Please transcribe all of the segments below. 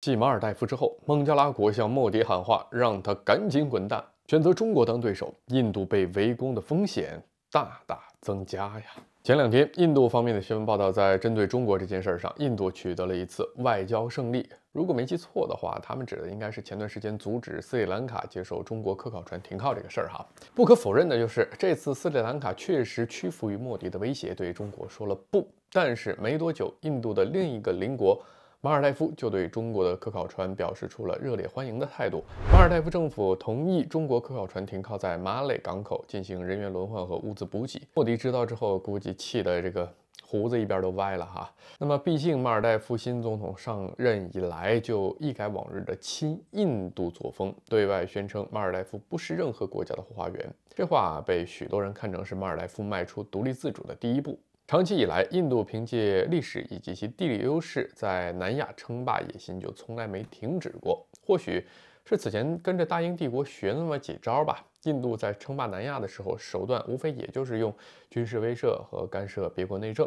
继马尔代夫之后，孟加拉国向莫迪喊话，让他赶紧滚蛋，选择中国当对手，印度被围攻的风险大大增加呀！前两天，印度方面的新闻报道在针对中国这件事上，印度取得了一次外交胜利。如果没记错的话，他们指的应该是前段时间阻止斯里兰卡接受中国科考船停靠这个事儿哈。不可否认的就是，这次斯里兰卡确实屈服于莫迪的威胁，对中国说了不。但是没多久，印度的另一个邻国。马尔代夫就对中国的科考船表示出了热烈欢迎的态度。马尔代夫政府同意中国科考船停靠在马累港口进行人员轮换和物资补给。莫迪知道之后，估计气得这个胡子一边都歪了哈。那么，毕竟马尔代夫新总统上任以来就一改往日的亲印度作风，对外宣称马尔代夫不是任何国家的后花园。这话被许多人看成是马尔代夫迈出独立自主的第一步。长期以来，印度凭借历史以及其地理优势，在南亚称霸野心就从来没停止过。或许是此前跟着大英帝国学那么几招吧。印度在称霸南亚的时候，手段无非也就是用军事威慑和干涉别国内政。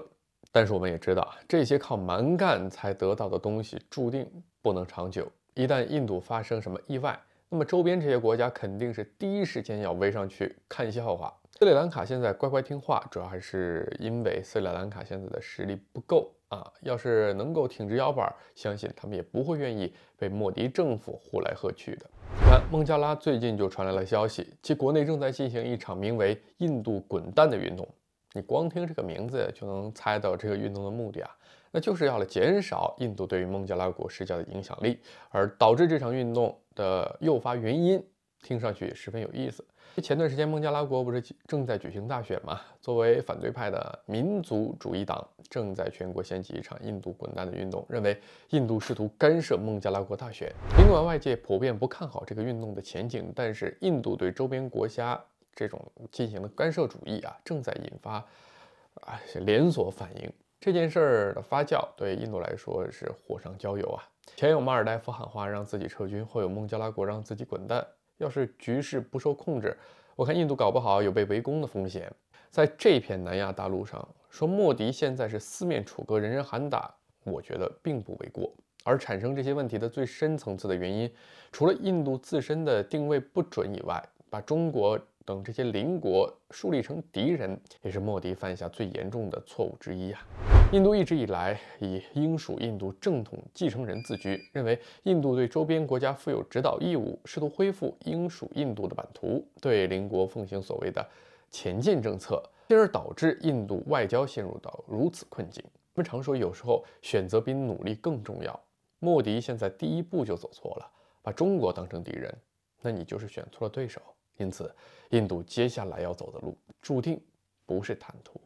但是我们也知道，这些靠蛮干才得到的东西，注定不能长久。一旦印度发生什么意外，那么周边这些国家肯定是第一时间要围上去看笑话。斯里兰卡现在乖乖听话，主要还是因为斯里兰卡现在的实力不够啊。要是能够挺直腰板，相信他们也不会愿意被莫迪政府呼来喝去的。看，孟加拉最近就传来了消息，其国内正在进行一场名为“印度滚蛋”的运动。你光听这个名字就能猜到这个运动的目的啊，那就是要来减少印度对于孟加拉国施加的影响力，而导致这场运动的诱发原因，听上去也十分有意思。前段时间孟加拉国不是正在举行大选吗？作为反对派的民族主义党正在全国掀起一场“印度滚蛋”的运动，认为印度试图干涉孟加拉国大选。尽管外界普遍不看好这个运动的前景，但是印度对周边国家。这种进行的干涉主义啊，正在引发啊连锁反应。这件事儿的发酵对印度来说是火上浇油啊。前有马尔代夫喊话让自己撤军，后有孟加拉国让自己滚蛋。要是局势不受控制，我看印度搞不好有被围攻的风险。在这片南亚大陆上，说莫迪现在是四面楚歌，人人喊打，我觉得并不为过。而产生这些问题的最深层次的原因，除了印度自身的定位不准以外，把中国。等这些邻国树立成敌人，也是莫迪犯下最严重的错误之一啊！印度一直以来以英属印度正统继承人自居，认为印度对周边国家负有指导义务，试图恢复英属印度的版图，对邻国奉行所谓的“前进政策”，进而导致印度外交陷入到如此困境。我们常说，有时候选择比努力更重要。莫迪现在第一步就走错了，把中国当成敌人，那你就是选错了对手。因此，印度接下来要走的路，注定不是坦途。